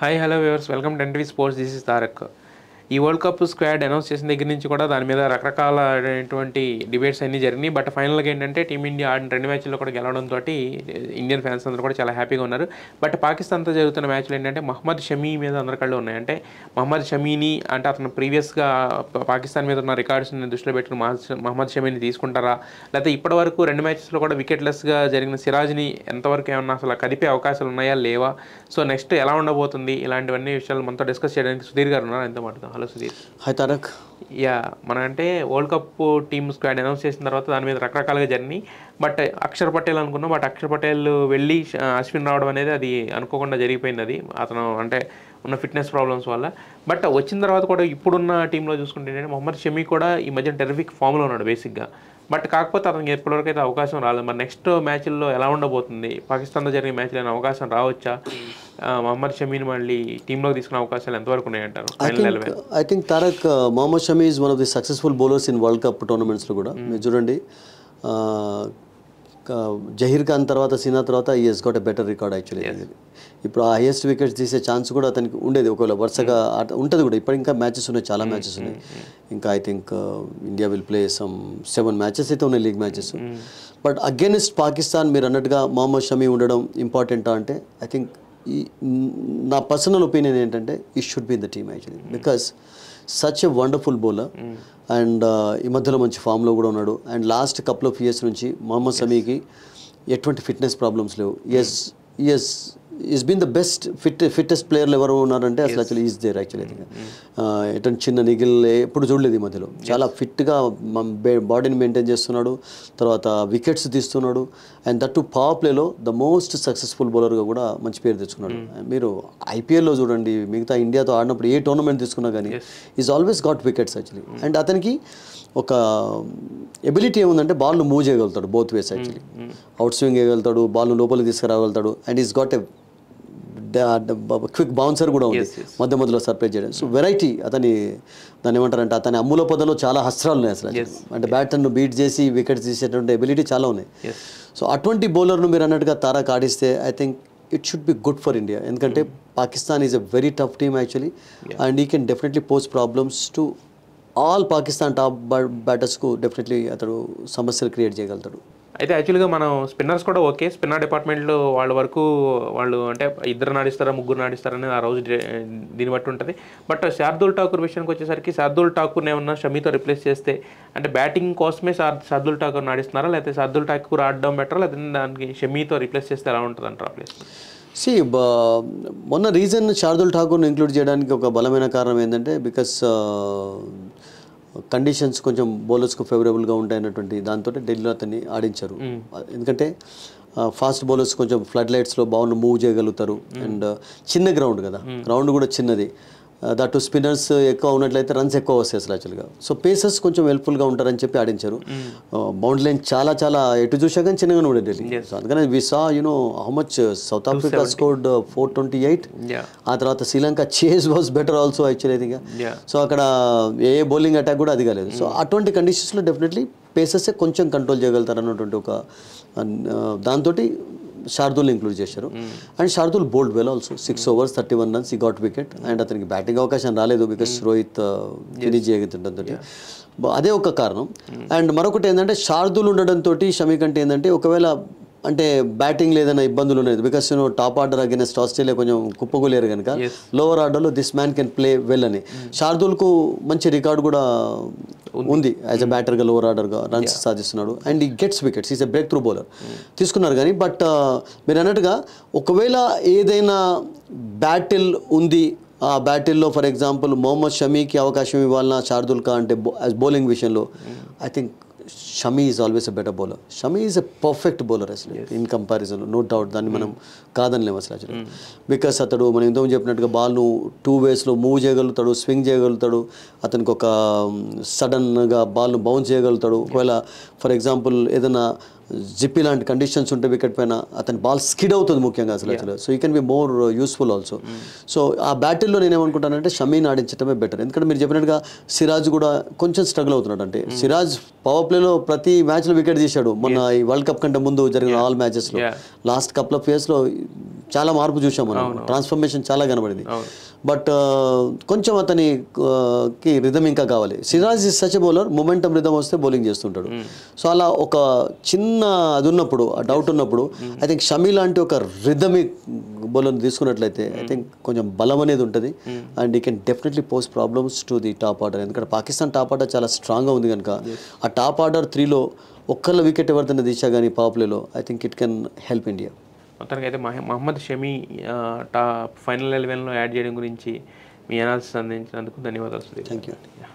Hi hello viewers welcome ten TV sports this is Tarak ఈ world cup squad announce చేసిన దగ్గర నుంచి కూడా దాని మీద రకరకాల డిబేట్స్ అన్నీ జరిగినాయి బట్ ఫైనల్గా ఏంటంటే టీమిండియా ఆడిన రెండు మ్యాచ్ల్లో కూడా గెలవడంతో ఇండియన్ ఫ్యాన్స్ అందరూ కూడా చాలా హ్యాపీగా ఉన్నారు బట్ పాకిస్తాన్తో జరుగుతున్న మ్యాచ్లు ఏంటంటే మహమ్మద్ షమీ మీద అందరి కళ్ళు ఉన్నాయి అంటే మహమ్మద్ షమీని అంటే అతను ప్రీవియస్గా పాకిస్తాన్ మీద ఉన్న రికార్డ్స్ని దృష్టిలో పెట్టుకుని మహమ్మద్ షమీని తీసుకుంటారా లేకపోతే ఇప్పటివరకు రెండు మ్యాచెస్లో కూడా వికెట్లెస్గా జరిగిన సిరాజ్ని ఎంతవరకు ఏమన్నా అసలు కదిపే అవకాశాలు ఉన్నాయా లేవా సో నెక్స్ట్ ఎలా ఉండబోతుంది ఇలాంటివన్నీ విషయాలు మనతో డిస్కస్ చేయడానికి సుధీర్ గారు ఉన్నారు ఎంతో మాట్లాడుతున్నారు hello Sudheer hi Tarak ya మన అంటే world cup team squad announce చేసిన తర్వాత దాని మీద రకరకాలుగా జరిగినాయి బట్ అక్షర్ పటేల్ అనుకున్నాం బట్ అక్షర్ పటేల్ వెళ్ళి అశ్విన్ రావడం అనేది అది అనుకోకుండా జరిగిపోయింది అది అతను అంటే ఉన్న ఫిట్నెస్ ప్రాబ్లమ్స్ వల్ల బట్ వచ్చిన తర్వాత కూడా ఇప్పుడున్న టీంలో చూసుకుంటే ఏంటంటే మొహమ్మద్ షమీ కూడా ఈ మధ్యన టెరఫిక్ ఫామ్లో ఉన్నాడు బేసిక్గా బట్ కాకపోతే అతనికి ఎప్పటివరకు అయితే అవకాశం రాలేదు మరి నెక్స్ట్ మ్యాచ్ల్లో ఎలా ఉండబోతుంది పాకిస్తాన్లో జరిగే మ్యాచ్లో అయినా అవకాశం రావచ్చా మహమ్మద్ షమీని మళ్ళీ టీంలో తీసుకునే అవకాశాలు ఎంతవరకు ఉన్నాయంటారు I think Tarak Mohammed Shami is one of the successful bowlers in world cup టోర్నమెంట్స్లో కూడా hmm. మీరు చూడండి జహీర్ ఖాన్ తర్వాత సినా తర్వాత ఈ he's got a better record actually ఇప్పుడు ఆ హైయెస్ట్ వికెట్స్ తీసే ఛాన్స్ కూడా అతనికి ఉండేది ఒకవేళ వరుసగా hmm. ఆట ఉంటుంది కూడా ఇప్పుడు ఇంకా మ్యాచెస్ ఉన్నాయి చాలా మ్యాచెస్ hmm, ఉన్నాయి ఇంకా I think India will play some seven matches అయితే ఉన్నాయి league matches but against Pakistan మీరు అన్నట్టుగా మహమ్మద్ షమీ ఉండడం ఇంపార్టెంటా అంటే ఐ థింక్ ఈ నా పర్సనల్ ఒపీనియన్ ఏంటంటే he should be in the team actually because such a wonderful bowler and ఈ మధ్యలో మంచి ఫామ్లో కూడా ఉన్నాడు and last couple of years నుంచి మొహమ్మద్ సమీకి ఎటువంటి ఫిట్నెస్ ప్రాబ్లమ్స్ లేవు yes yes hmm. He's been the best fit fittest ప్లేయర్లు ఎవరు ఉన్నారంటే అసలు యాక్చువల్లీ ఈజ్ దేర్ యాక్చువల్లీ ఎటు చిన్న నిగిల్ ఎప్పుడు చూడలేదు ఈ మధ్యలో చాలా ఫిట్గా బాడీని మెయింటైన్ చేస్తున్నాడు తర్వాత వికెట్స్ తీస్తున్నాడు అండ్ దట్ టు పవర్ ప్లేలో ద మోస్ట్ సక్సెస్ఫుల్ బౌలర్గా కూడా మంచి పేరు తెచ్చుకున్నాడు mm. మీరు ఐపీఎల్లో చూడండి మిగతా ఇండియాతో ఆడినప్పుడు ఏ టోర్నమెంట్ తీసుకున్నా కానీ he's always got wickets actually and అతనికి ఒక ఎబిలిటీ ఏముందంటే బాల్ను మూవ్ చేయగలుగుతాడు both ways actually out swing వేయగలుగుతాడు బాల్ను లోపలికి తీసుకురాగలుగుతాడు and he's got a quick bouncer కూడా ఉంది మధ్య మధ్యలో సర్ప్రైజ్ చేయడం సో వెరైటీ అతని దాన్ని ఏమంటారంటే అతని అమ్ముల పదలో చాలా హస్త్రాలు ఉన్నాయి అసలు అంటే బ్యాటర్ను బీట్ చేసి వికెట్స్ తీసేటువంటి ఎబిలిటీ చాలా ఉన్నాయి సో అటువంటి బౌలర్ను మీరు అన్నట్టుగా తారా కాడిస్తే I think it should be good for India ఎందుకంటే hmm. Pakistan is a very tough team actually and he can definitely pose problems to all Pakistan top బ్యాటర్స్కు డెఫినెట్లీ అతడు సమస్యలు క్రియేట్ చేయగలుగుతాడు అయితే యాక్చువల్గా మనం స్పిన్నర్స్ కూడా ఓకే స్పిన్నర్ డిపార్ట్మెంట్లో వాళ్ళ వరకు వాళ్ళు అంటే ఇద్దరు నాడిస్తారా ముగ్గురు నాడిస్తారని ఆ రోజు దీన్ని బట్టి ఉంటుంది బట్ శార్దుల్ ఠాకూర్ విషయానికి వచ్చేసరికి శార్దుల్ ఠాకూర్ ఏమన్నా షమీతో రిప్లేస్ చేస్తే అంటే బ్యాటింగ్ కోసమే సార్ శార్దుల్ ఠాకూర్ నాడిస్తున్నారా లేకపోతే శార్దుల్ ఠాకూర్ ఆడడం బెటర్ లేకపోతే దానికి షమీతో రిప్లేస్ చేస్తే ఎలా ఉంటుంది అంటారు ప్లేస్ సి మొన్న రీజన్ శార్దుల్ ఠాకూర్ని ఇంక్లూడ్ చేయడానికి ఒక బలమైన కారణం ఏంటంటే బికాస్ కండిషన్స్ కొంచెం బౌలర్స్కు ఫేవరబుల్గా ఉంటాయన్నటువంటి దాంతో ఢిల్లీలో అతన్ని ఆడించారు ఎందుకంటే ఫాస్ట్ బౌలర్స్ కొంచెం ఫ్లడ్ లైట్స్లో బాగున్న మూవ్ చేయగలుగుతారు అండ్ చిన్న గ్రౌండ్ కదా గ్రౌండ్ కూడా చిన్నది దట్టు స్పిన్నర్స్ ఎక్కువ ఉన్నట్లయితే రన్స్ ఎక్కువ వస్తాయి అసలు యాక్చువల్గా సో పేసర్స్ కొంచెం హెల్ప్ఫుల్గా ఉంటారని చెప్పి ఆడించారు బౌండ్రీ hmm. లైన్ చాలా చాలా ఎటు చూసా కానీ చిన్నగానే ఉండే ఢిల్లీ సో అందుకని we saw you know how much South Africa scored four twenty eight ఆ తర్వాత Sri Lanka chase was better also actual I so అక్కడ ఏ బౌలింగ్ అటాక్ కూడా అది కాలేదు సో hmm. అటువంటి కండిషన్స్లో డెఫినెట్లీ పేసెస్ కొంచెం కంట్రోల్ చేయగలుగుతారు అన్నటువంటి ఒక దాంతో శార్దూల్ని ఇంక్లూడ్ చేశారు and Shardul bowled well also six overs thirty one runs he got wicket and అతనికి బ్యాటింగ్ అవకాశం రాలేదు బికాస్ రోహిత్ ఫినిష్ uh, చేయగలుగుతుండంతో అదే ఒక కారణం అండ్ మరొకటి ఏంటంటే శార్దూల్ ఉండడంతో షమీ కంటే ఏంటంటే ఒకవేళ అంటే బ్యాటింగ్ ఏదైనా ఇబ్బందులు ఉన్నాయి బికాస్ నేను టాప్ ఆర్డర్ అగేనెస్ట్ ఆస్ట్రేలియా కొంచెం కుప్పగోలేరు కనుక లోవర్ ఆర్డర్లో this man can play well అని షార్దుల్కు మంచి రికార్డు కూడా ఉంది యాజ్ అ బ్యాటర్గా లోవర్ ఆర్డర్గా రన్స్ సాధిస్తున్నాడు and he gets wickets is a breakthrough bowler తీసుకున్నారు కానీ బట్ uh, మీరు అన్నట్టుగా ఒకవేళ ఏదైనా బ్యాటిల్ ఉంది ఆ బ్యాటిల్లో ఫర్ ఎగ్జాంపుల్ మొహమ్మద్ షమీకి అవకాశం ఇవ్వాలన్నా శార్దుల్ ఖా అంటే బౌలింగ్ విషయంలో I hmm. Think Shami is always a better bowler Shami is a perfect bowler అసలు ఇన్ కంపారిజన్ నో డౌట్ దాన్ని hmm. మనం లేము అసలు అసలు బికాస్ hmm. అతడు మనం ఎంతో చెప్పినట్టుగా బాల్ను టూ వేస్లో మూవ్ చేయగలుగుతాడు స్వింగ్ చేయగలుగుతాడు అతనికి ఒక సడన్గా బాల్ను బౌన్స్ చేయగలుగుతాడు ఒకవేళ ఫర్ ఎగ్జాంపుల్ ఏదైనా జిప్పి లాంటి కండిషన్స్ ఉంటే వికెట్ పైన అతని బాల్ స్కిడ్ అవుతుంది ముఖ్యంగా అసలు అసలు so you can be more useful also so ఆ బ్యాటిల్లో నేను ఏమనుకుంటానంటే షమీని ఆడించడమే బెటర్ ఎందుకంటే మీరు చెప్పినట్టుగా సిరాజ్ కూడా కొంచెం స్ట్రగుల్ అవుతున్నాడు అంటే సిరాజ్ పవర్ ప్లేలో ప్రతి మ్యాచ్లో వికెట్ తీశాడు మొన్న ఈ వరల్డ్ కప్ కంటే ముందు జరిగిన ఆల్ మ్యాచెస్లో లాస్ట్ కప్ ఆఫ్ ఇయర్స్లో చాలా మార్పు చూసాం మనం ట్రాన్స్ఫర్మేషన్ చాలా కనబడింది బట్ uh, కొంచెం అతనికి uh, రిధమ్ ఇంకా కావాలి Siraj is such bowler momentum rhythm వస్తే బౌలింగ్ చేస్తుంటాడు సో hmm. అలా ఒక చిన్న అది ఉన్నప్పుడు ఆ డౌట్ ఉన్నప్పుడు ఐ థింక్ షమీ లాంటి ఒక రిధమి బౌలర్ తీసుకున్నట్లయితే ఐ థింక్ hmm. కొంచెం బలం అనేది ఉంటుంది and he can definitely pose problems to the top order ఎందుకంటే పాకిస్తాన్ టాప్ ఆర్డర్ చాలా స్ట్రాంగ్గా ఉంది కనుక ఆ టాప్ ఆర్డర్ త్రీలో ఒక్కళ్ళ వికెట్ ఎవరిదైనా దిశా కానీ పాపులేలో I think it can help India మొత్తానికి అయితే మహమ్మద్ షమీ టా ఫైనల్ ఎలెవెన్లో యాడ్ చేయడం గురించి మీ అనాలిసిస్ అందించినందుకు ధన్యవాదాలు థ్యాంక్ యూ